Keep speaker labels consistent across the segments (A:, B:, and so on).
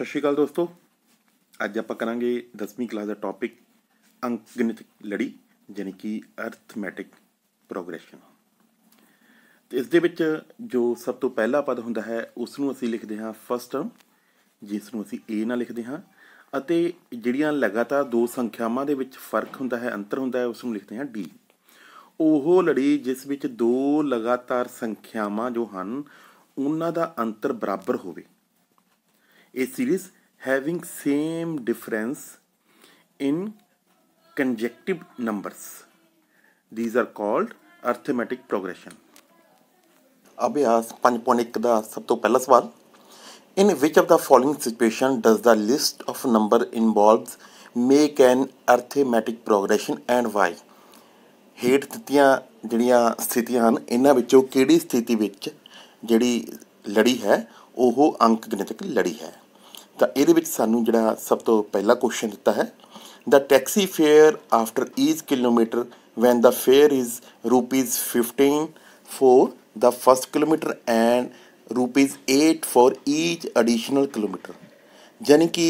A: ਸਤਿ ਸ਼੍ਰੀ ਅਕਾਲ ਦੋਸਤੋ ਅੱਜ ਆਪਾਂ ਕਰਾਂਗੇ 10ਵੀਂ ਕਲਾਸ ਦਾ ਟੌਪਿਕ ਅੰਕਗਣਿਤ ਲੜੀ ਯਾਨੀ ਕਿ ਅਰਥਮੈਟਿਕ ਪ੍ਰੋਗਰੈਸ਼ਨ ਤੇ ਇਸ ਦੇ ਵਿੱਚ ਜੋ ਸਭ ਤੋਂ ਪਹਿਲਾ ਪਦ ਹੁੰਦਾ ਹੈ ਉਸ ਨੂੰ ਅਸੀਂ ਲਿਖਦੇ ਹਾਂ ਫਸਟ ਟਰਮ ਜਿਸ ਨੂੰ ਅਸੀਂ a ਨਾਲ ਲਿਖਦੇ ਹਾਂ ਅਤੇ ਜਿਹੜੀਆਂ ਲਗਾਤਾਰ ਦੋ ਸੰਖਿਆਵਾਂ ਦੇ ਵਿੱਚ ਫਰਕ ਹੁੰਦਾ ਹੈ ਅੰਤਰ ਹੁੰਦਾ ਹੈ ਉਸ ਨੂੰ ਲਿਖਦੇ ਹਾਂ d ਉਹ ਲੜੀ ਜਿਸ ਵਿੱਚ ਦੋ ਲਗਾਤਾਰ ਸੰਖਿਆਵਾਂ ਜੋ ਹਨ ਉਹਨਾਂ ਦਾ ਅੰਤਰ ਬਰਾਬਰ ਹੋਵੇ a series having same difference in conjunctive numbers. These are called arithmetic progression. ਅਭਿਆਸ 5.1 ਦਾ ਸਭ ਤੋਂ ਪਹਿਲਾ ਸਵਾਲ in which of the following situation does the list of number involves make an arithmetic progression and why ਹੇਠ ਦਿੱਤੀਆਂ ਜਿਹੜੀਆਂ ਸਥਿਤੀਆਂ ਹਨ ਇਹਨਾਂ ਵਿੱਚੋਂ ਕਿਹੜੀ ਸਥਿਤੀ ਵਿੱਚ ਜਿਹੜੀ ਲੜੀ ਹੈ ਉਹ ਅੰਕ ਗਣਿਤਕ ਲੜੀ ਹੈ ਤਾਂ ਇਹਦੇ ਵਿੱਚ ਸਾਨੂੰ ਜਿਹੜਾ ਸਭ ਤੋਂ ਪਹਿਲਾ ਕੁਐਸਚਨ ਦਿੱਤਾ ਹੈ the taxi fare after each kilometre when the fare is rupees 15 for the first kilometre and rupees 8 for each additional kilometre ਯਾਨੀ ਕਿ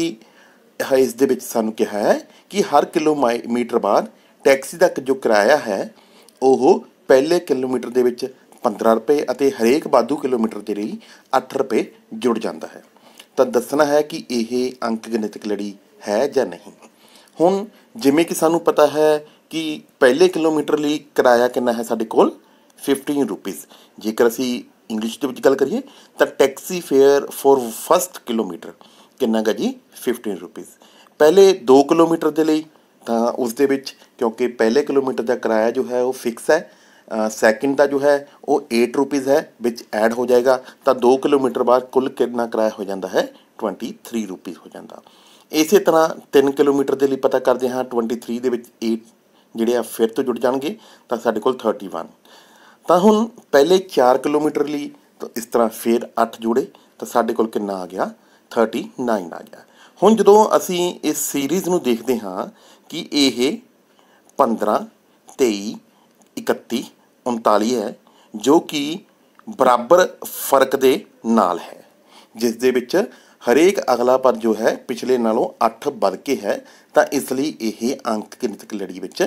A: ਇਸ ਦੇ ਵਿੱਚ ਸਾਨੂੰ ਕਿਹਾ ਹੈ ਕਿ ਹਰ ਕਿਲੋਮੀਟਰ ਬਾਅਦ ਟੈਕਸੀ ਦਾ ਜੋ ਕਿਰਾਇਆ ਹੈ ਉਹ ਪਹਿਲੇ ਕਿਲੋਮੀਟਰ ਦੇ ਵਿੱਚ 15 ਰੁਪਏ ਅਤੇ ਹਰੇਕ ਬਾਦੂ ਕਿਲੋਮੀਟਰ ਦੇ ਲਈ 8 ਰੁਪਏ ਜੁੜ ਜਾਂਦਾ ਹੈ ਤਾਂ ਦੱਸਣਾ ਹੈ ਕਿ ਇਹ ਅੰਕ ਗਣਿਤਕ ਲੜੀ ਹੈ ਜਾਂ ਨਹੀਂ ਹੁਣ ਜਿਵੇਂ ਕਿ ਸਾਨੂੰ ਪਤਾ ਹੈ ਕਿ ਪਹਿਲੇ ਕਿਲੋਮੀਟਰ ਲਈ ਕਿਰਾਇਆ ਕਿੰਨਾ ਹੈ ਸਾਡੇ ਕੋਲ 15 ਰੁਪਏ ਜੇਕਰ ਅਸੀਂ ਇੰਗਲਿਸ਼ ਦੇ ਵਿੱਚ ਗੱਲ ਕਰੀਏ ਤਾਂ taxi fare for first kilometre ਕਿੰਨਾ ਹੈ ਜੀ 15 ਰੁਪਏ ਪਹਿਲੇ 2 ਕਿਲੋਮੀਟਰ ਦੇ ਲਈ ਤਾਂ ਉਸ ਦੇ ਵਿੱਚ ਕਿਉਂਕਿ ਪਹਿਲੇ ਕਿਲੋਮੀਟਰ ਦਾ ਕਿਰਾਇਆ ਜੋ ਹੈ ਉਹ ਫਿਕਸ ਹੈ ਸੈਕਿੰਡ ਦਾ ਜੋ ਹੈ ਉਹ 8 ਰੁਪਏ ਹੈ ਵਿੱਚ ਐਡ ਹੋ ਜਾਏਗਾ ਤਾਂ 2 ਕਿਲੋਮੀਟਰ ਬਾਅਦ ਕੁੱਲ ਕਿੰਨਾ ਕਿਰਾਇਆ ਹੋ ਜਾਂਦਾ ਹੈ 23 ਰੁਪਏ ਹੋ ਜਾਂਦਾ ਇਸੇ ਤਰ੍ਹਾਂ 3 ਕਿਲੋਮੀਟਰ ਦੇ ਲਈ ਪਤਾ ਕਰਦੇ ਹਾਂ 23 ਦੇ ਵਿੱਚ 8 ਜਿਹੜੇ ਆ ਫਿਰ ਤੋਂ ਜੁੜ ਜਾਣਗੇ ਤਾਂ ਸਾਡੇ ਕੋਲ 31 ਤਾਂ ਹੁਣ ਪਹਿਲੇ 4 ਕਿਲੋਮੀਟਰ ਲਈ ਤਾਂ ਇਸ ਤਰ੍ਹਾਂ ਫਿਰ 8 ਜੁੜੇ ਤਾਂ ਸਾਡੇ ਕੋਲ ਕਿੰਨਾ ਆ ਗਿਆ 39 ਆ ਗਿਆ ਹੁਣ ਜਦੋਂ ਅਸੀਂ ਇਸ ਸੀਰੀਜ਼ ਨੂੰ ਦੇਖਦੇ ਹਾਂ ਕਿ ਇਹ 15 23 31 39 ਹੈ ਜੋ ਕਿ ਬਰਾਬਰ ਫਰਕ ਦੇ ਨਾਲ ਹੈ ਜਿਸ ਦੇ ਵਿੱਚ ਹਰੇਕ ਅਗਲਾ ਪਦ ਜੋ ਹੈ ਪਿਛਲੇ ਨਾਲੋਂ 8 ਵੱਧ ਕੇ ਹੈ ਤਾਂ ਇਸ ਲਈ ਇਹ ਅੰਕ ਗਣਿਤਕ ਲੜੀ ਵਿੱਚ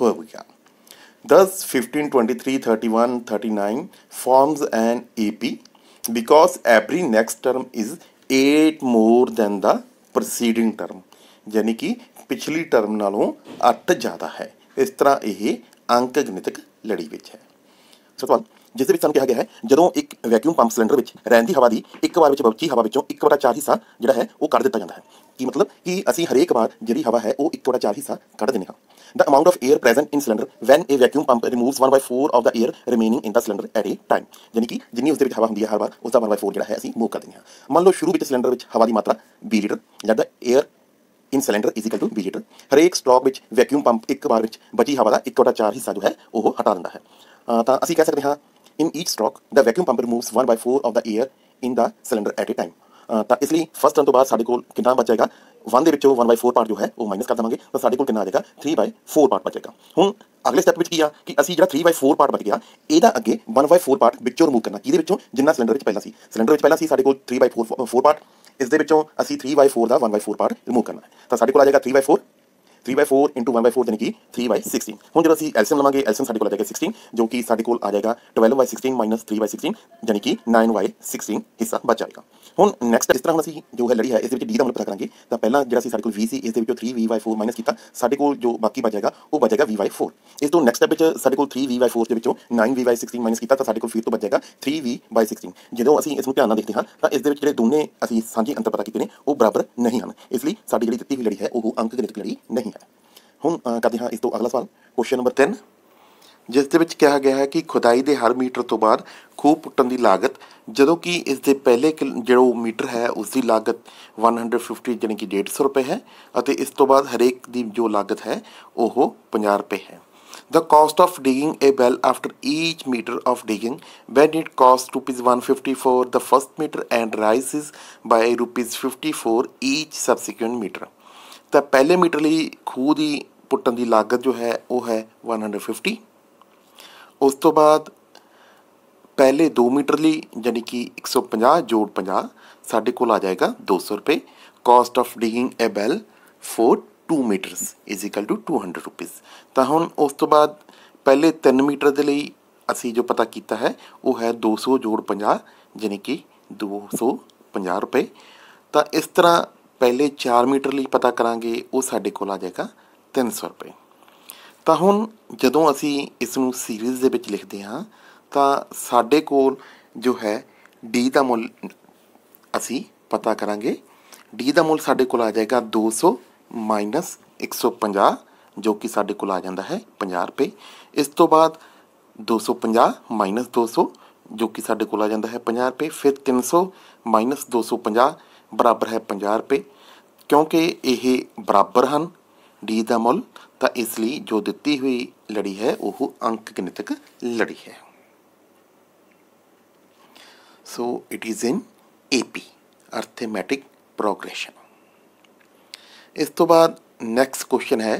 A: ਹੋਵੇਗਾ 10 15 23 31 39 forms an AP because every next term is 8 more than the preceding term ਯਾਨੀ ਕਿ ਪਿਛਲੀ ਟਰਮ ਨਾਲੋਂ 8 ਜ਼ਿਆਦਾ ਹੈ ਇਸ ਤਰ੍ਹਾਂ ਇਹ ਅੰਕ ਗਣਿਤਕ ਲੜੀ ਵਿੱਚ ਹੈ ਸਤਵਾਲ ਜਿਸ ਦੇ ਵਿੱਚ ਸਾਨੂੰ ਕਿਹਾ ਗਿਆ ਹੈ ਜਦੋਂ ਇੱਕ ਵੈਕਿਊਮ ਪੰਪ ਸਿਲੰਡਰ ਵਿੱਚ ਰਹਿੰਦੀ ਹਵਾ ਦੀ ਇੱਕ ਵਾਰ ਵਿੱਚ ਬਚੀ ਹਵਾ ਵਿੱਚੋਂ 1/4 ਹਿੱਸਾ ਜਿਹੜਾ ਹੈ ਉਹ ਕੱਢ ਦਿੱਤਾ ਜਾਂਦਾ ਹੈ ਕੀ ਮਤਲਬ ਕਿ ਅਸੀਂ ਹਰੇਕ ਵਾਰ ਜਿਹੜੀ ਹਵਾ ਹੈ ਉਹ 1/4 ਹਿੱਸਾ ਕੱਢ ਦਿੰਦੇ ਹਾਂ the amount of air present in cylinder when a vacuum pump removes 1/4 of the air remaining in the cylinder at a time ਯਾਨੀ ਕਿ ਜਿੰਨੀ ਉਸ ਦੇ ਵਿੱਚ ਹਵਾ ਹੁੰਦੀ ਹੈ ਹਰ ਵਾਰ ਉਸ ਦਾ 1/4 ਜਿਹੜਾ ਹੈ ਅਸੀਂ ਮੂਵ ਕਰ ਦਿੰਦੇ ਹਾਂ ਮੰਨ ਲਓ ਸ਼ੁਰੂ ਵਿੱਚ ਸਿਲੰਡਰ ਵਿੱਚ ਹਵਾ ਦੀ ਮਾਤਰਾ 20 ਲੀਟਰ ਜਦ the air in cylinder is equal to वीजेटर हरेक स्टॉक में वैक्यूम पंप एक बार में बची हवा का एक छोटा चार हिस्सा जो है वह हटा देता है तो असं कह सकते हैं in each stroke the vacuum pump remove one by four of the air in the cylinder at a time तो इसलिए फर्स्ट टर्न तो बाद कि बचेगा वन के वन बाय फोर पार्ट जो है वो माइनस कर देवे तो साढ़े को जाएगा थ्री बाय फोर पार्ट बचेगा हूँ अगले स्टैप में किया कि असी जो थ्री बाय फोर पार्ट बच गया यद अगे वन बाय फोर पार्ट बचों रिमूव करना कि जिन्ना सिलेंडर में पहला सिलेंडर में पहला से साढ़े को three by four four part ਇਸ ਦੇ ਵਿੱਚੋਂ ਅਸੀਂ 3/4 ਦਾ 1/4 ਪਾਰਟ ਰਿਮੂਵ ਕਰਨਾ ਹੈ ਤਾਂ ਸਾਡੇ ਕੋਲ ਆ ਜਾਏਗਾ 3/4 3/4 1/4 ਯਾਨੀ ਕਿ 3/16 ਹੁਣ ਜਦੋਂ ਅਸੀਂ ਐਲਸੀਐਮ ਲਵਾਂਗੇ ਐਲਸੀਐਮ ਸਾਡੇ ਕੋਲ ਆ ਜਾਏਗਾ 16 ਜੋ ਕਿ ਸਾਡੇ ਕੋਲ ਆ ਜਾਏਗਾ 12/16 3/16 ਯਾਨੀ ਕਿ 9/16 ਹਿੱਸਾ ਬਚ ਜਾਏਗਾ ਹੁਣ ਨੈਕਸਟ ਇਸ ਤਰ੍ਹਾਂ ਹੁਣ ਅਸੀਂ ਜੋ ਹੈ ਲੜੀ ਹੈ ਇਸ ਦੇ ਵਿੱਚ d ਦਾ ਮੁੱਲ ਪਤਾ ਕਰਾਂਗੇ ਤਾਂ ਪਹਿਲਾਂ ਜਿਹੜਾ ਸੀ ਸਾਡੇ ਕੋਲ v ਸੀ ਇਸ ਦੇ ਵਿੱਚੋਂ 3v/4 ਮਾਈਨਸ ਕੀਤਾ ਸਾਡੇ ਕੋਲ ਜੋ ਬਾਕੀ ਬਚ ਜਾਏਗਾ ਉਹ ਬਚ ਜਾਏਗਾ v/4 ਇਸ ਤੋਂ ਨੈਕਸਟ ਸਟੈਪ ਵਿੱਚ ਸਾਡੇ ਕੋਲ 3v/4 ਦੇ ਵਿੱਚੋਂ 9v/16 ਮਾਈਨਸ ਕੀਤਾ ਤਾਂ ਸਾਡੇ ਕੋਲ ਫਿਰ ਤੋਂ ਬਚ ਜਾਏਗਾ 3v/16 ਜਦੋਂ ਅਸੀਂ ਇਸ ਨੂੰ ਧਿਆਨ ਨਾਲ ਦੇਖਦੇ ਹਾਂ ਤਾਂ ਇਸ ਦੇ ਵਿੱਚ ਜਿਹੜੇ ਦੋਨੇ ਅਸੀਂ ਸਾਂਝੇ ਅੰਤਰ ਪਤਾ ਕੀਤੇ ਨੇ ਉਹ ਬਰਾਬਰ ਨਹੀਂ ਹਨ ਇਸ ਲਈ ਸਾਡੀ ਜਿਹੜੀ ਦਿੱਤੀ ਹੋਈ ਲੜੀ ਹੈ ਉਹ ਅੰਕ ਲੜੀ ਨਹੀਂ ਨਹੀਂ ਹੈ ਹੁਣ ਕਰਦੇ ਹਾਂ ਇਸ ਤੋਂ ਅਗਲਾ ਸਵਾਲ ਕੁਐਸਚਨ ਨੰਬਰ 3 ਜਿਸ ਦੇ ਵਿੱਚ ਕਿਹਾ ਗਿਆ ਹੈ ਕਿ ਖੁਦਾਈ ਦੇ ਹਰ ਮੀਟਰ ਤੋਂ ਬਾਅਦ ਖੂਹ ਪੁੱਟਣ ਦੀ ਲਾਗਤ ਜਦੋਂ ਕਿ ਇਸ ਦੇ ਪਹਿਲੇ ਜਿਹੜਾ ਮੀਟਰ ਹੈ ਉਸ ਦੀ ਲਾਗਤ 150 ਜਾਨੀ ਕਿ 150 ਰੁਪਏ ਹੈ ਅਤੇ ਇਸ ਤੋਂ ਬਾਅਦ ਹਰੇਕ ਦੀ ਜੋ ਲਾਗਤ ਹੈ ਉਹ 50 ਰੁਪਏ ਹੈ The cost of digging a well after each meter of digging when it costs rupees 150 for the first meter and rises by rupees 54 each subsequent meter. ਤਾਂ ਪਹਿਲੇ ਮੀਟਰ ਲਈ ਖੂਹ ਦੀ ਪੁੱਟਣ ਦੀ ਲਾਗਤ ਜੋ ਹੈ ਉਹ ਹੈ 150 ਉਸ ਤੋਂ ਬਾਅਦ ਪਹਿਲੇ 2 ਮੀਟਰ ਲਈ ਯਾਨੀ ਕਿ 150 ਜੋੜ 50 ਸਾਡੇ ਕੋਲ ਆ ਜਾਏਗਾ 200 ਰੁਪਏ cost of digging a well for 2 metres is equal to 200 rupees ਤਾਂ ਹੁਣ ਉਸ ਤੋਂ ਬਾਅਦ ਪਹਿਲੇ 3 ਮੀਟਰ ਦੇ ਲਈ ਅਸੀਂ ਜੋ ਪਤਾ ਕੀਤਾ ਹੈ ਉਹ ਹੈ 200 ਜੋੜ 50 ਯਾਨੀ ਕਿ 250 ਰੁਪਏ ਤਾਂ ਇਸ ਤਰ੍ਹਾਂ ਪਹਿਲੇ 4 ਮੀਟਰ ਲਈ ਪਤਾ ਕਰਾਂਗੇ ਉਹ ਸਾਡੇ ਕੋਲ ਆ ਜਾਏਗਾ 300 ਰੁਪਏ ਤਾਂ ਹੁਣ ਜਦੋਂ ਅਸੀਂ ਇਸ ਨੂੰ ਸੀਰੀਜ਼ ਦੇ ਵਿੱਚ ਲਿਖਦੇ ਹਾਂ ਤਾਂ ਸਾਡੇ ਕੋਲ ਜੋ ਹੈ d ਦਾ ਮੁੱਲ ਅਸੀਂ ਪਤਾ ਕਰਾਂਗੇ d ਦਾ ਮੁੱਲ ਸਾਡੇ ਕੋਲ ਆ ਜਾਏਗਾ 200 150 ਜੋ ਕਿ ਸਾਡੇ ਕੋਲ ਆ ਜਾਂਦਾ ਹੈ 50 ਰੁਪਏ ਇਸ ਤੋਂ ਬਾਅਦ 250 200 ਜੋ ਕਿ ਸਾਡੇ ਕੋਲ ਆ ਜਾਂਦਾ ਹੈ 50 ਰੁਪਏ ਫਿਰ 300 250 बराबर है पाँ रुपए क्योंकि यह बराबर हैं डी का मुल तो इसलिए जो दिती हुई लड़ी है वह अंक गणितक लड़ी है so it is in A P arithmetic progression इस तो बाद नैक्सट क्वेश्चन है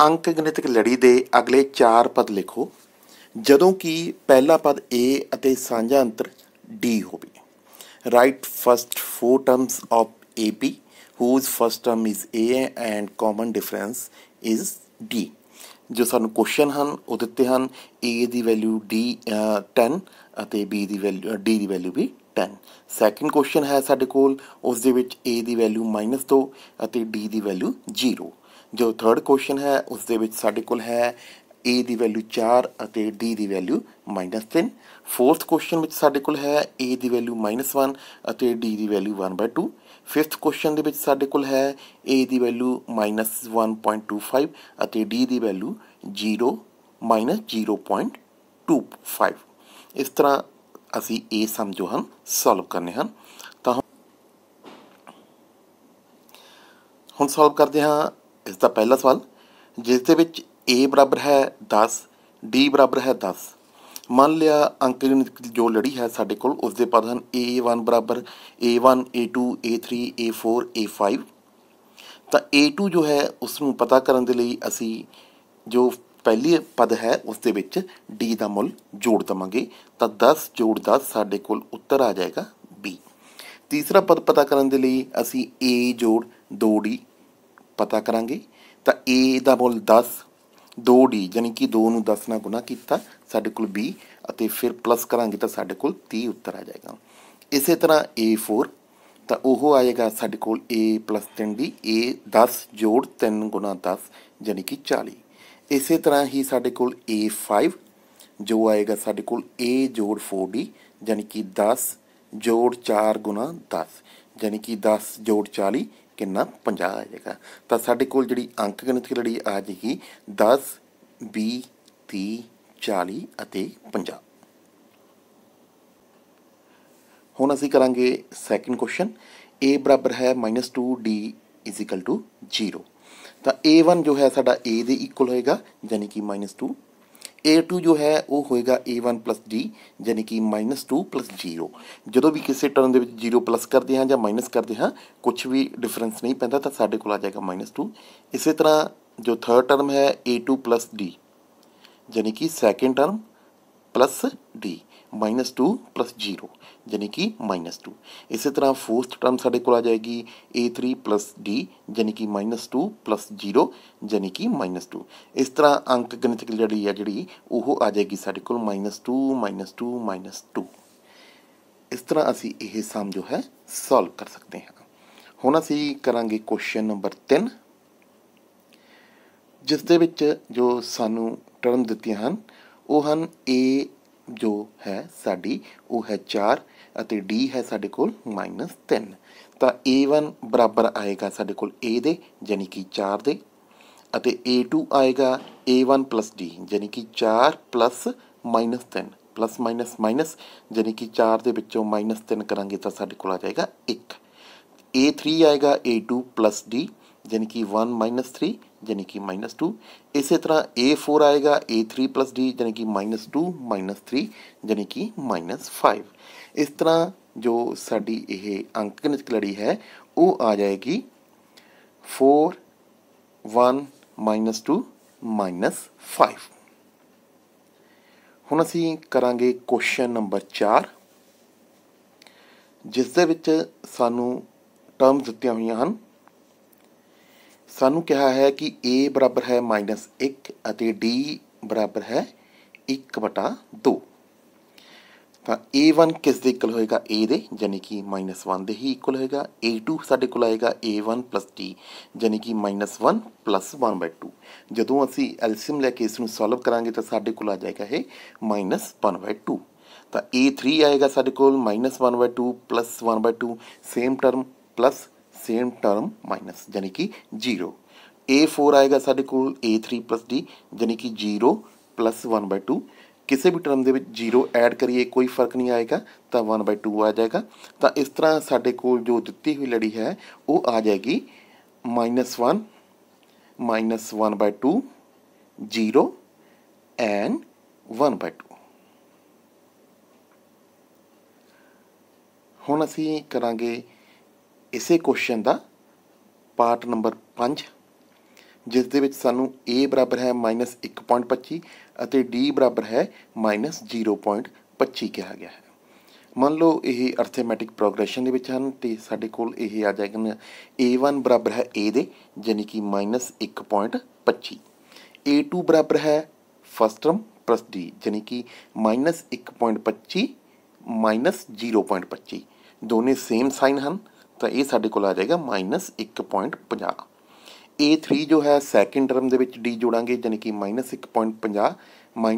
A: अंक गणितक लड़ी के अगले चार पद लिखो जदों की पहला पद ए साझा अंतर डी होगी write first four terms of AP whose first term is A and common difference is D ਜੋ ਸਾਨੂੰ ਕੁਐਸਚਨ ਹਨ ਉਹ ਦਿੱਤੇ ਹਨ A ਦੀ ਵੈਲਿਊ D 10 ਅਤੇ B ਦੀ ਵੈਲਿਊ D ਦੀ ਵੈਲਿਊ ਵੀ 10 ਸੈਕੰਡ ਕੁਐਸਚਨ ਹੈ ਸਾਡੇ ਕੋਲ ਉਸ ਦੇ ਵਿੱਚ A ਦੀ ਵੈਲਿਊ -2 ਅਤੇ D ਦੀ ਵੈਲਿਊ 0 ਜੋ ਥਰਡ ਕੁਐਸਚਨ ਹੈ ਉਸ ਦੇ ਵਿੱਚ ਸਾਡੇ ਕੋਲ ਹੈ A ਦੀ ਵੈਲਿਊ 4 ਅਤੇ D ਦੀ ਵੈਲਿਊ -3 ਫੋਰਥ ਕੁਐਸਚਨ ਵਿੱਚ ਸਾਡੇ ਕੋਲ ਹੈ a ਦੀ ਵੈਲਿਊ -1 ਅਤੇ d ਦੀ ਵੈਲਿਊ 1/2 ਫਿਫਥ ਕੁਐਸਚਨ ਦੇ ਵਿੱਚ ਸਾਡੇ ਕੋਲ ਹੈ a ਦੀ ਵੈਲਿਊ -1.25 ਅਤੇ d ਦੀ ਵੈਲਿਊ 0 -0.25 ਇਸ ਤਰ੍ਹਾਂ ਅਸੀਂ ਇਹ ਸਮਝੋ ਹਨ ਸੋਲਵ ਕਰਨੇ ਹਨ ਤਾਂ ਹੁਣ ਸੋਲਵ ਕਰਦੇ ਹਾਂ ਇਸ ਦਾ ਪਹਿਲਾ ਸਵਾਲ ਜਿਸ ਦੇ ਵਿੱਚ a ਬਰਾਬਰ ਹੈ 10 d ਬਰਾਬਰ ਹੈ 10 ਮੰਨ ਲਿਆ ਅੰਕਗਣਿਤ ਜੋ ਲੜੀ ਹੈ ਸਾਡੇ ਕੋਲ ਉਸ ਦੇ ਪਦ ਹਨ a1 a1 a2 a3 a4 a5 ਤਾਂ a2 ਜੋ ਹੈ ਉਸ ਨੂੰ ਪਤਾ ਕਰਨ ਦੇ ਲਈ ਅਸੀਂ ਜੋ ਪਹਿਲੀ ਪਦ ਹੈ ਉਸ ਦੇ ਵਿੱਚ d ਦਾ ਮੁੱਲ ਜੋੜ ਦਵਾਂਗੇ ਤਾਂ 10 ਜੋੜ 10 ਸਾਡੇ ਕੋਲ ਉੱਤਰ ਆ ਜਾਏਗਾ b ਤੀਸਰਾ ਪਦ ਪਤਾ ਕਰਨ ਦੇ ਲਈ ਅਸੀਂ a ਜੋੜ 2d ਪਤਾ ਕਰਾਂਗੇ ਤਾਂ a ਦਾ ਮੁੱਲ 10 2d ਯਾਨੀ ਕਿ 2 ਨੂੰ 10 ਨਾਲ ਗੁਣਾ ਕੀਤਾ ਸਾਡੇ ਕੋਲ b ਅਤੇ ਫਿਰ ਪਲੱਸ ਕਰਾਂਗੇ ਤਾਂ ਸਾਡੇ ਕੋਲ 30 ਉੱਤਰ ਆ ਜਾਏਗਾ ਇਸੇ ਤਰ੍ਹਾਂ a4 ਤਾਂ ਉਹ ਆਏਗਾ ਸਾਡੇ ਕੋਲ a 3d a 10 ਜੋੜ 3 10 ਯਾਨੀ ਕਿ 40 ਇਸੇ ਤਰ੍ਹਾਂ ਹੀ ਸਾਡੇ ਕੋਲ a5 ਜੋ ਆਏਗਾ ਸਾਡੇ ਕੋਲ a ਜੋੜ 4d ਯਾਨੀ ਕਿ 10 ਜੋੜ 4 10 ਯਾਨੀ ਕਿ 10 ਜੋੜ 40 ਕਿੰਨਾ 50 ਆ ਜਾਏਗਾ ਤਾਂ ਸਾਡੇ ਕੋਲ ਜਿਹੜੀ ਅੰਕ ਗਣਿਤ ਦੀ ਲੜੀ ਆ ਜਾਏਗੀ 10 20 30 40 ਅਤੇ 50 ਹੁਣ ਅਸੀਂ ਕਰਾਂਗੇ ਸੈਕਿੰਡ ਕੁਐਸਚਨ a ਬਰਾਬਰ ਹੈ -2d 0 ਤਾਂ a1 ਜੋ ਹੈ ਸਾਡਾ a ਦੇ ਇਕੁਅਲ ਹੋਏਗਾ ਯਾਨੀ ਕਿ -2 a2 ਜੋ ਹੈ ਉਹ ਹੋਏਗਾ a1 d ਯਾਨੀ ਕਿ -2 0 ਜਦੋਂ ਵੀ ਕਿਸੇ ਟਰਮ ਦੇ ਵਿੱਚ 0 ਪਲੱਸ ਕਰਦੇ ਹਾਂ ਜਾਂ ਮਾਈਨਸ ਕਰਦੇ ਹਾਂ ਕੁਝ ਵੀ ਡਿਫਰੈਂਸ ਨਹੀਂ ਪੈਂਦਾ ਤਾਂ ਸਾਡੇ ਕੋਲ ਆ ਜਾਏਗਾ -2 ਇਸੇ ਤਰ੍ਹਾਂ ਜੋ ਥਰਡ ਟਰਮ ਹੈ a2 d ਯਾਨੀ ਕਿ ਸੈਕੰਡ ਟਰਮ d -2 0 ਯਾਨੀ ਕਿ -2 ਇਸੇ ਤਰ੍ਹਾਂ ਫੋਰਥ ਟਰਮ ਸਾਡੇ ਕੋਲ ਆ ਜਾਏਗੀ a3 d ਯਾਨੀ ਕਿ -2 0 ਯਾਨੀ ਕਿ -2 ਇਸ ਤਰ੍ਹਾਂ ਅੰਕ ਗਣਿਤਕ ਜਿਹੜੀ ਆ ਜਿਹੜੀ ਉਹ ਆ ਜਾਏਗੀ ਸਾਡੇ ਕੋਲ -2 -2 -2 ਇਸ ਤਰ੍ਹਾਂ ਅਸੀਂ ਇਹ ਸਮ ਜੋ ਹੈ ਸੋਲਵ ਕਰ ਸਕਦੇ ਹਾਂ ਹੁਣ ਅਸੀਂ ਕਰਾਂਗੇ ਕੁਐਸਚਨ ਨੰਬਰ 3 ਜਿਸ ਦੇ ਵਿੱਚ ਜੋ ਸਾਨੂੰ ਟਰਮ ਦਿੱਤੀਆਂ ਹਨ ਉਹ ਹਨ a ਜੋ ਹੈ ਸਾਡੀ ਉਹ ਹੈ 4 ਅਤੇ d ਹੈ ਸਾਡੇ ਕੋਲ -3 ਤਾਂ a1 ਬਰਾਬਰ ਆਏਗਾ ਸਾਡੇ ਕੋਲ a ਦੇ ਯਾਨੀ ਕਿ 4 ਦੇ ਅਤੇ a2 ਆਏਗਾ a1 d ਯਾਨੀ ਕਿ 4 -3 ਜਾਨੀ ਯਾਨੀ ਕਿ 4 ਦੇ ਵਿੱਚੋਂ -3 ਕਰਾਂਗੇ ਤਾਂ ਸਾਡੇ ਕੋਲ ਆ ਜਾਏਗਾ 1 a3 ਆਏਗਾ a2 d ਯਾਨੀ ਕਿ 1 3 ਯਾਨੀ ਕਿ -2 ਇਸੇ ਤਰ੍ਹਾਂ a4 ਆਏਗਾ a3 d ਯਾਨੀ ਕਿ -2 -3 ਯਾਨੀ ਕਿ -5 ਇਸ ਤਰ੍ਹਾਂ ਜੋ ਸਾਡੀ ਇਹ ਅੰਕਗਣਿਤ ਲੜੀ ਹੈ ਉਹ ਆ ਜਾਏਗੀ 4 1 -2 -5 ਹੁਣ ਅਸੀਂ ਕਰਾਂਗੇ ਕੁਐਸਚਨ ਨੰਬਰ 4 ਜਿਸ ਦੇ ਵਿੱਚ ਸਾਨੂੰ ਟਰਮ ਦਿੱਤੀਆਂ ਹੋਈਆਂ ਹਨ ਸਾਨੂੰ ਕਿਹਾ ਹੈ ਕਿ a ਬਰਾਬਰ ਹੈ -1 ਅਤੇ d ਬਰਾਬਰ ਹੈ 1/2 ਤਾਂ a1 ਕਿਸ ਦੇ ਇਕੁਅਲ ਹੋਏਗਾ a ਦੇ ਯਾਨੀ ਕਿ -1 ਦੇ ਹੀ ਇਕੁਅਲ ਹੋਏਗਾ a2 ਸਾਡੇ ਕੋਲ ਆਏਗਾ a1 d ਯਾਨੀ ਕਿ -1 1/2 ਜਦੋਂ ਅਸੀਂ ਐਲਸੀਐਮ ਲੈ ਕੇ ਇਸ ਨੂੰ ਸੋਲਵ ਕਰਾਂਗੇ ਤਾਂ ਸਾਡੇ ਕੋਲ ਆ ਜਾਏਗਾ ਇਹ -1/2 ਤਾਂ a3 ਆਏਗਾ ਸਾਡੇ ਕੋਲ -1/2 1/2 same term plus same term minus ਯਾਨੀ ਕਿ 0 a4 ਆਏਗਾ ਸਾਡੇ ਕੋਲ a3 d ਯਾਨੀ ਕਿ 0 1/2 ਕਿਸੇ ਵੀ ਟਰਮ ਦੇ ਵਿੱਚ 0 ਐਡ ਕਰੀਏ ਕੋਈ ਫਰਕ ਨਹੀਂ ਆਏਗਾ ਤਾਂ 1/2 ਆ ਜਾਏਗਾ ਤਾਂ ਇਸ ਤਰ੍ਹਾਂ ਸਾਡੇ ਕੋਲ ਜੋ ਦਿੱਤੀ ਹੋਈ ਲੜੀ ਹੈ ਉਹ ਆ ਜਾਏਗੀ -1 -1/2 0 ਐਂਡ 1/2 ਹੁਣ ਅਸੀਂ ਕਰਾਂਗੇ ਇਸੇ ਕੁਐਸਚਨ ਦਾ ਪਾਰਟ ਨੰਬਰ 5 ਜਿਸ ਦੇ ਵਿੱਚ ਸਾਨੂੰ a ਬਰਾਬਰ ਹੈ -1.25 ਅਤੇ d ਬਰਾਬਰ ਹੈ -0.25 ਕਿਹਾ ਗਿਆ ਹੈ ਮੰਨ ਲਓ ਇਹ ਅਰਥਮੈਟਿਕ ਪ੍ਰੋਗਰੈਸ਼ਨ ਦੇ ਵਿੱਚ ਹਨ ਤੇ ਸਾਡੇ ਕੋਲ ਇਹ ਆ ਜਾਏਗਾ a1 ਬਰਾਬਰ ਹੈ a ਦੇ ਯਾਨੀ ਕਿ -1.25 a2 ਬਰਾਬਰ ਹੈ ਫਸਟ ਟਰਮ ਪਲੱਸ d ਯਾਨੀ ਕਿ -1.25 -0.25 ਦੋਨੇ ਸੇਮ ਸਾਈਨ ਹਨ ਤਾਂ ਇਹ ਸਾਡੇ ਕੋਲ ਆ ਜਾਏਗਾ -1.50 A3 ਜੋ ਹੈ ਸੈਕੰਡ ਟਰਮ ਦੇ ਵਿੱਚ D ਜੋੜਾਂਗੇ ਯਾਨੀ ਕਿ -1.50 -0.25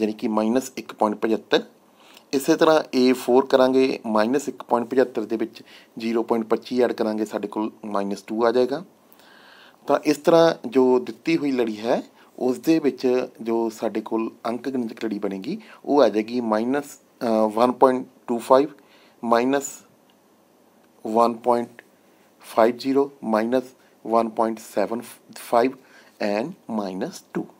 A: ਯਾਨੀ ਕਿ -1.75 ਇਸੇ ਤਰ੍ਹਾਂ A4 ਕਰਾਂਗੇ -1.75 ਦੇ ਵਿੱਚ 0.25 ਐਡ ਕਰਾਂਗੇ ਸਾਡੇ ਕੋਲ -2 ਆ ਜਾਏਗਾ ਤਾਂ ਇਸ ਤਰ੍ਹਾਂ ਜੋ ਦਿੱਤੀ ਹੋਈ ਲੜੀ ਹੈ ਉਸ ਦੇ ਵਿੱਚ ਜੋ ਸਾਡੇ ਕੋਲ ਅੰਕ ਗਣਿਤਕ ਲੜੀ ਬਣੇਗੀ ਉਹ ਆ ਜਾਏਗੀ -1.25 -0.25 1.50 minus 1.75 and minus 2.